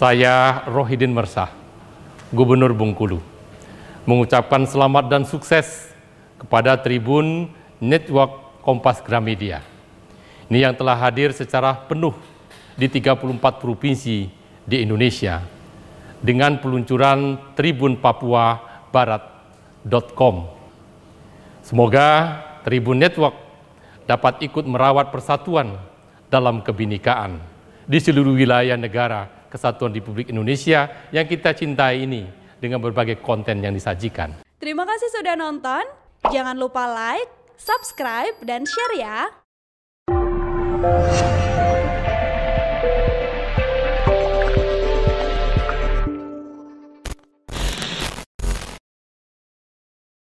Saya Rohidin Mersah, Gubernur Bungkulu, mengucapkan selamat dan sukses kepada Tribun Network Kompas Gramedia. Ini yang telah hadir secara penuh di 34 provinsi di Indonesia dengan peluncuran Tribun Papua Barat.com. Semoga Tribun Network dapat ikut merawat persatuan dalam kebinikaan di seluruh wilayah negara kesatuan Republik Indonesia yang kita cintai ini dengan berbagai konten yang disajikan. Terima kasih sudah nonton. Jangan lupa like, subscribe, dan share ya.